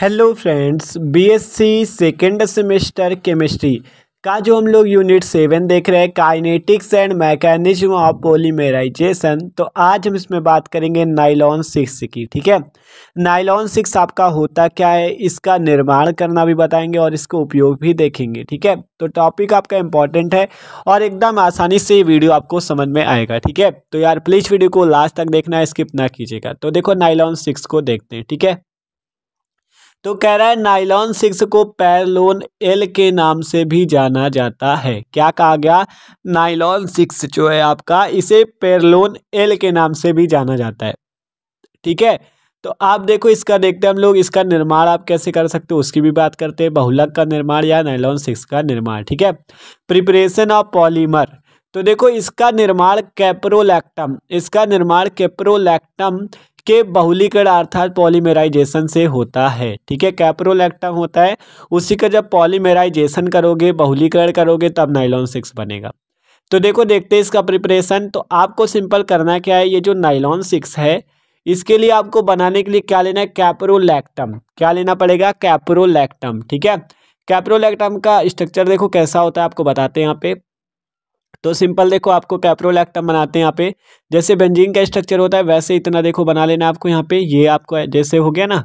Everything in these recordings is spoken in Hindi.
hello friends BSc second semester chemistry का जो हम लोग यूनिट सेवन देख रहे हैं kinetics and mechanism of polymerization तो आज हम इसमें बात करेंगे नाइलॉन सिक्स की ठीक है नाइलॉन सिक्स आपका होता क्या है इसका निर्माण करना भी बताएंगे और इसका उपयोग भी देखेंगे ठीक है तो टॉपिक आपका इंपॉर्टेंट है और एकदम आसानी से ये वीडियो आपको समझ में आएगा ठीक है तो यार प्लीज़ वीडियो को लास्ट तक देखना स्किप ना कीजिएगा तो देखो नाइलॉन सिक्स को देखते हैं ठीक है तो कह रहा है नाइलॉन सिक्स को पैरलोन एल के नाम से भी जाना जाता है क्या कहा गया नाइलॉन सिक्स जो है आपका इसे पैरलोन एल के नाम से भी जाना जाता है ठीक है तो आप देखो इसका देखते हैं हम लोग इसका निर्माण आप कैसे कर सकते हो उसकी भी बात करते हैं बहुलक का निर्माण या नाइलॉन सिक्स का निर्माण ठीक है प्रिपरेशन ऑफ पॉलीमर तो देखो इसका निर्माण कैप्रोलैक्टम इसका निर्माण कैप्रोलैक्टम के बहुलीकरण अर्थात पॉलीमेराइजेशन से होता है ठीक है कैप्रोलैक्टम होता है उसी का जब पॉलीमेराइजेशन करोगे बहुलीकरण करोगे तब नाइलॉन सिक्स बनेगा तो देखो देखते हैं इसका प्रिपरेशन तो आपको सिंपल करना क्या है ये जो नाइलॉन सिक्स है इसके लिए आपको बनाने के लिए क्या लेना है कैप्रोलैक्टम क्या लेना पड़ेगा कैप्रोलैक्टम ठीक है कैप्रोलैक्टम का स्ट्रक्चर देखो कैसा होता है आपको बताते हैं यहाँ पे तो सिंपल देखो आपको कैप्रोल एक्टम बनाते हैं यहाँ पे जैसे बेंजीन का स्ट्रक्चर होता है वैसे इतना देखो बना लेना आपको यहाँ पे ये आपको जैसे हो गया ना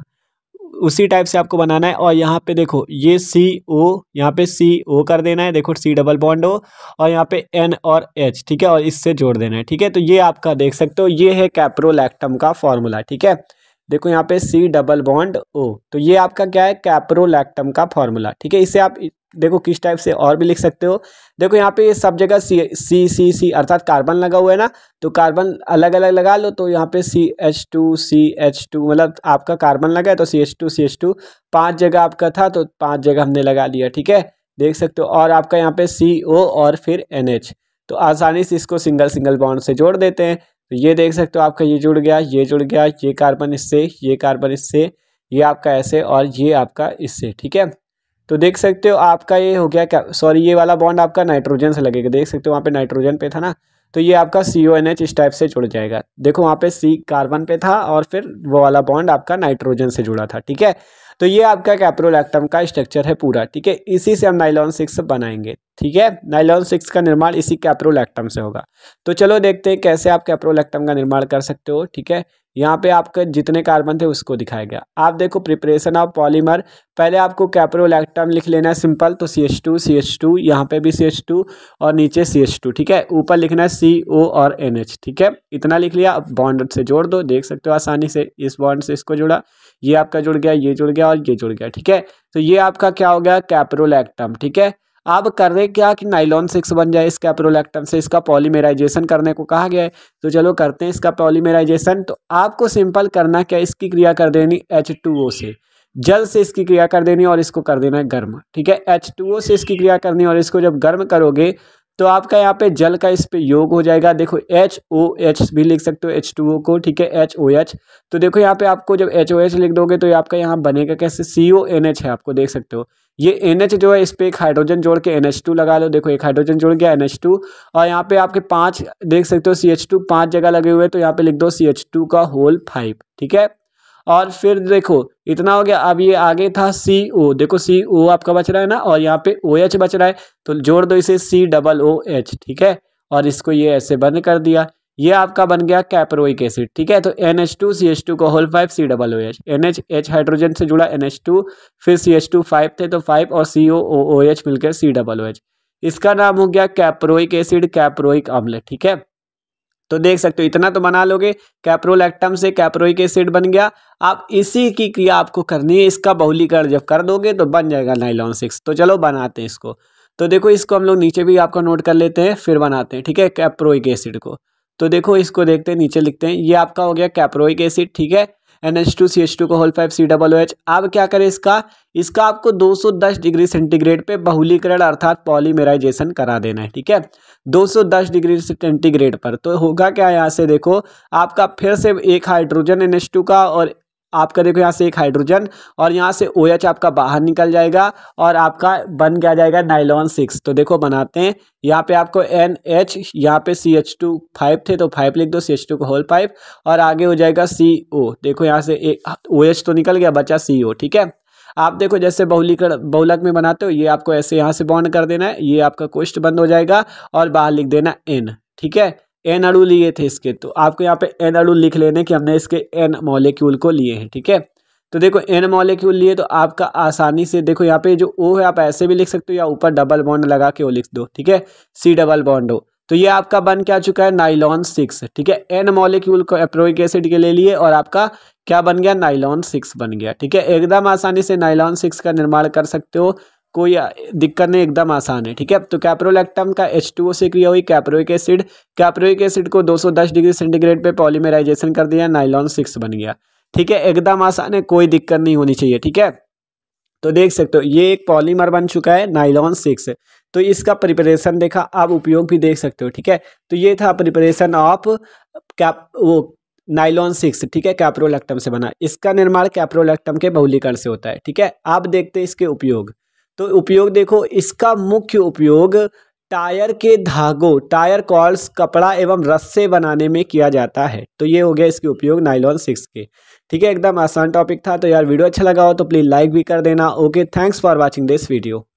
उसी टाइप से आपको बनाना है और यहाँ पे देखो ये सी ओ यहाँ पे सी ओ कर देना है देखो सी डबल बॉन्ड ओ और यहाँ पे एन और एच ठीक है और इससे जोड़ देना है ठीक है तो ये आपका देख सकते हो ये है कैप्रोलैक्टम का फॉर्मूला ठीक है देखो यहाँ पे सी डबल बॉन्ड ओ तो ये आपका क्या है कैप्रोलैक्टम का फॉर्मूला ठीक है इसे आप देखो किस टाइप से और भी लिख सकते हो देखो यहाँ पे सब जगह सी सी सी सी अर्थात कार्बन लगा हुआ है ना तो कार्बन अलग अलग लगा लो तो यहाँ पे C H two C H two मतलब आपका कार्बन लगा है तो C H two C H two पाँच जगह आपका था तो पाँच जगह हमने लगा लिया ठीक है देख सकते हो और आपका यहाँ पे सी ओ और फिर एन एच तो आसानी से इसको सिंगल सिंगल बॉन्ड से जोड़ देते हैं तो ये देख सकते हो आपका ये जुड़ गया ये जुड़ गया ये कार्बन इससे ये कार्बन इससे ये आपका ऐसे और ये आपका इससे ठीक है तो देख सकते हो आपका ये हो गया क्या सॉरी ये वाला बॉन्ड आपका नाइट्रोजन से लगेगा देख सकते हो वहाँ पे नाइट्रोजन पे था ना तो ये आपका सी ओ एन एच इस टाइप से जुड़ जाएगा देखो वहाँ पे सी कार्बन पे था और फिर वो वाला बॉन्ड आपका नाइट्रोजन से जुड़ा था ठीक है तो ये आपका कैप्रोलैक्टम का स्ट्रक्चर है पूरा ठीक है इसी से हम नाइलॉन सिक्स बनाएंगे ठीक है नाइलॉन सिक्स का निर्माण इसी कैप्रोलैक्टम से होगा तो चलो देखते हैं कैसे आप कैप्रोलैक्टम का निर्माण कर सकते हो ठीक है यहाँ पे आपके जितने कार्बन थे उसको दिखाया गया आप देखो प्रिपरेशन ऑफ पॉलीमर पहले आपको कैप्रोलैक्टम लिख लेना है सिंपल तो C H two C H two यहाँ पे भी सी एच टू और नीचे सी एच टू ठीक है ऊपर लिखना है सी ओ और एन एच ठीक है इतना लिख लिया अब बॉन्ड से जोड़ दो देख सकते हो आसानी से इस बॉन्ड से इसको जुड़ा ये आपका जुड़ गया ये जुड़ गया और ये जुड़ गया ठीक है तो ये आपका क्या हो गया कैप्रोलैक्टम ठीक है अब कर दे क्या कि नाइलॉन सिक्स बन जाए इसके प्रोलैक्टम से इसका पॉलीमेराइजेशन करने को कहा गया है तो चलो करते हैं इसका पॉलीमेराइजेशन तो आपको सिंपल करना क्या इसकी क्रिया कर देनी एच टू ओ से जल से इसकी क्रिया कर देनी और इसको कर देना गर्म ठीक है एच टू ओ से इसकी क्रिया करनी और इसको जब गर्म करोगे तो आपका यहाँ पे जल का इस पे योग हो जाएगा देखो एच ओ एच भी लिख सकते हो एच टू ओ को ठीक है एच ओ एच तो देखो यहाँ पे आपको जब एच ओ एच लिख दोगे तो आपका यहाँ बनेगा कैसे सी ओ एन एच है आपको देख सकते हो ये एन जो है इस पर एक हाइड्रोजन जोड़ के एन लगा लो देखो एक हाइड्रोजन जोड़ गया एन और यहाँ पे आपके पांच देख सकते हो सी एच टू पाँच जगह लगे हुए तो यहाँ पे लिख दो सी एच टू का होल फाइव ठीक है और फिर देखो इतना हो गया अब ये आगे था सी ओ देखो सी ओ आपका बच रहा है ना और यहाँ पे ओ OH एच बच रहा है तो जोड़ दो इसे सी डबल ओ एच ठीक है और इसको ये ऐसे बंद कर दिया ये आपका बन गया कैप्रोइक एसिड ठीक है तो N H two C H two को whole five C double O H N H H hydrogen से जुड़ा एन एच टू फिर सी एच टू फाइव थे तो फाइव और सी ओ ओ ओ एच मिलकर सी डबल ओ एच इसका नाम हो गया कैप्रोइक एसिड कैप्रोइक अम्ल ठीक है तो देख सकते हो इतना तो बना लोगे कैप्रोलैक्टम से कैप्रोइक एसिड बन गया आप इसी की क्रिया आपको करनी है इसका बहुलीकरण जब कर दोगे तो बन जाएगा नाइलॉन सिक्स तो चलो बनाते हैं इसको तो देखो इसको हम लोग नीचे भी आपका नोट कर लेते हैं फिर बनाते हैं ठीक है कैप्रोइक एसिड को तो देखो इसको देखते हैं नीचे लिखते हैं ये आपका हो गया कैप्रोइक एसिड ठीक है N H two C H two को whole five C double O H अब क्या करें इसका इसका आपको 210 डिग्री सेंटीग्रेड पे बहुलीकरण अर्थात पॉलीमेराइजेशन करा देना है ठीक है 210 डिग्री सेंटीग्रेड पर तो होगा क्या यहाँ से देखो आपका फिर से एक हाइड्रोजन एन एच टू का और आपका देखो यहाँ से एक हाइड्रोजन और यहाँ से ओ OH आपका बाहर निकल जाएगा और आपका बन गया जाएगा नाइलॉन सिक्स तो देखो बनाते हैं यहाँ पे आपको एन एच यहाँ पे सी एच टू फाइव थे तो फाइव लिख दो सी एच टू को होल फाइव और आगे हो जाएगा सी ओ देखो यहाँ से एक ओ एच तो निकल गया बचा सी ओ ठीक है आप देखो जैसे बहुलीकरण बहुलक में बनाते हो ये आपको ऐसे यहाँ से बॉन्ड कर देना है ये आपका कोष्ट बंद हो जाएगा और बाहर लिख देना एन ठीक है एन अड़ू लिए थे इसके तो आपको यहाँ पे एन अड़ू लिख लेने कि हमने इसके एन मॉलिक्यूल को लिए हैं ठीक है तो देखो एन मॉलिक्यूल लिए तो आपका आसानी से देखो यहाँ पे जो ओ है आप ऐसे भी लिख सकते हो या ऊपर डबल बॉन्ड लगा के ओ लिख दो ठीक है सी डबल बॉन्ड हो तो ये आपका बन क्या चुका है नाइलॉन सिक्स ठीक है एन मॉलिक्यूल को एप्रोइक एसिड के ले लिए और आपका क्या बन गया नाइलॉन सिक्स बन गया ठीक है एकदम आसानी से नाइलॉन सिक्स का निर्माण कर सकते हो कोई दिक्कत नहीं एकदम आसान है ठीक है तो कैप्रोलैक्टम का एच टू ओ से क्रिया हुई कैप्रोइक एसिड कैप्रोइक एसिड को 210 डिग्री सेंटीग्रेड पे पॉलीमेराइजेशन कर दिया नाइलॉन सिक्स बन गया ठीक है एकदम आसान है कोई दिक्कत नहीं होनी चाहिए ठीक है तो देख सकते हो ये एक पॉलीमर बन चुका है नाइलॉन सिक्स तो इसका प्रिपरेशन देखा आप उपयोग भी देख सकते हो ठीक है तो ये था प्रिपरेशन ऑफ कैप वो नाइलॉन सिक्स ठीक है कैप्रोलैक्टम से बना इसका निर्माण कैप्रोलैक्टम के बहुलीकरण से होता है ठीक है आप देखते हैं इसके उपयोग तो उपयोग देखो इसका मुख्य उपयोग टायर के धागों टायर कॉल्स कपड़ा एवं रस्से बनाने में किया जाता है तो ये हो गया इसके उपयोग नाइलॉन सिक्स के ठीक है एकदम आसान टॉपिक था तो यार वीडियो अच्छा लगा हो तो प्लीज़ लाइक भी कर देना okay thanks for watching this video